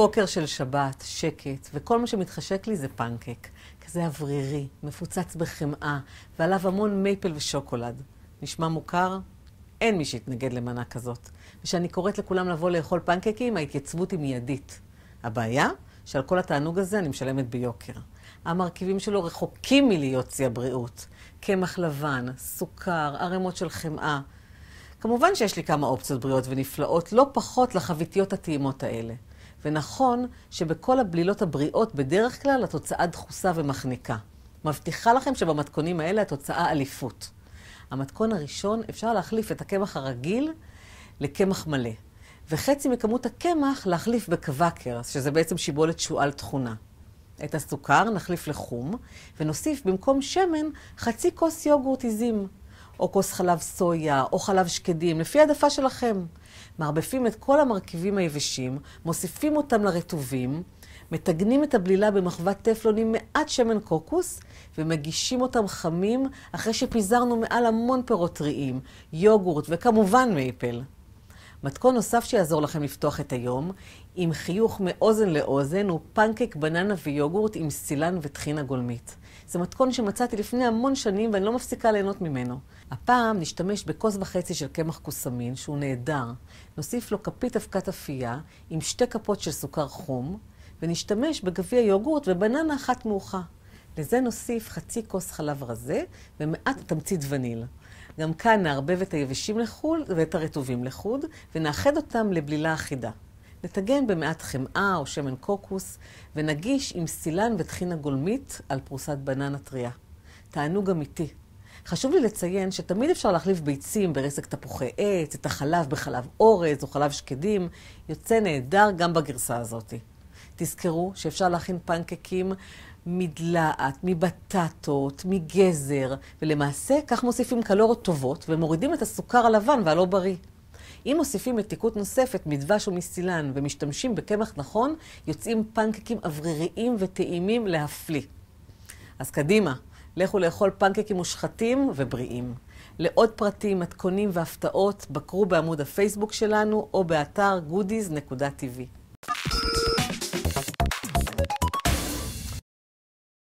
בוקר של שבת, שקט, וכל מה שמתחשק לי זה פנקק. כזה אוורירי, מפוצץ בחמאה, ועליו המון מייפל ושוקולד. נשמע מוכר? אין מי שיתנגד למנה כזאת. וכשאני קוראת לכולם לבוא לאכול פנקקים, ההתייצבות היא מיידית. הבעיה, שעל כל התענוג הזה אני משלמת ביוקר. המרכיבים שלו רחוקים מלהיות צי הבריאות. קמח לבן, סוכר, ערימות של חמאה. כמובן שיש לי כמה אופציות בריאות ונפלאות, לא פחות לחביתיות הטעימות האלה. ונכון שבכל הבלילות הבריאות בדרך כלל התוצאה דחוסה ומחניקה. מבטיחה לכם שבמתכונים האלה התוצאה אליפות. המתכון הראשון, אפשר להחליף את הקמח הרגיל לקמח מלא, וחצי מכמות הקמח להחליף בקוואקר, שזה בעצם שיבולת שועל תכונה. את הסוכר נחליף לחום, ונוסיף במקום שמן חצי כוס יוגורט עיזים. או כוס חלב סויה, או חלב שקדים, לפי העדפה שלכם. מערבפים את כל המרכיבים היבשים, מוסיפים אותם לרטובים, מטגנים את הבלילה במחוות טפלון עם מעט שמן קוקוס, ומגישים אותם חמים אחרי שפיזרנו מעל המון פירות טריים, יוגורט וכמובן מייפל. מתכון נוסף שיעזור לכם לפתוח את היום, עם חיוך מאוזן לאוזן, הוא פנקק בננה ויוגורט עם סילן וטחינה גולמית. זה מתכון שמצאתי לפני המון שנים ואני לא מפסיקה ליהנות ממנו. הפעם נשתמש בכוס וחצי של קמח קוסמין, שהוא נהדר. נוסיף לו כפית אבקת אפייה עם שתי כפות של סוכר חום, ונשתמש בגביע יוגורט ובננה אחת מאוחה. לזה נוסיף חצי כוס חלב רזה ומעט תמצית וניל. גם כאן נערבב את היבשים לחוד ואת הרטובים לחוד, ונאחד אותם לבלילה אחידה. נטגן במעט חמאה או שמן קוקוס, ונגיש עם סילן וטחינה גולמית על פרוסת בננה טריה. תענוג אמיתי. חשוב לי לציין שתמיד אפשר להחליף ביצים ברסק תפוחי עץ, את החלב בחלב אורז או חלב שקדים, יוצא נהדר גם בגרסה הזאת. תזכרו שאפשר להכין פנקקים מדלעת, מבטטות, מגזר, ולמעשה כך מוסיפים קלוריות טובות ומורידים את הסוכר הלבן והלא בריא. אם מוסיפים מתיקות נוספת מדבש ומסילן ומשתמשים בקמח נכון, יוצאים פנקקים אווריריים וטעימים להפליא. אז קדימה, לכו לאכול פנקקים מושחתים ובריאים. לעוד פרטים, מתכונים והפתעות, בקרו בעמוד הפייסבוק שלנו או באתר goodies.tv.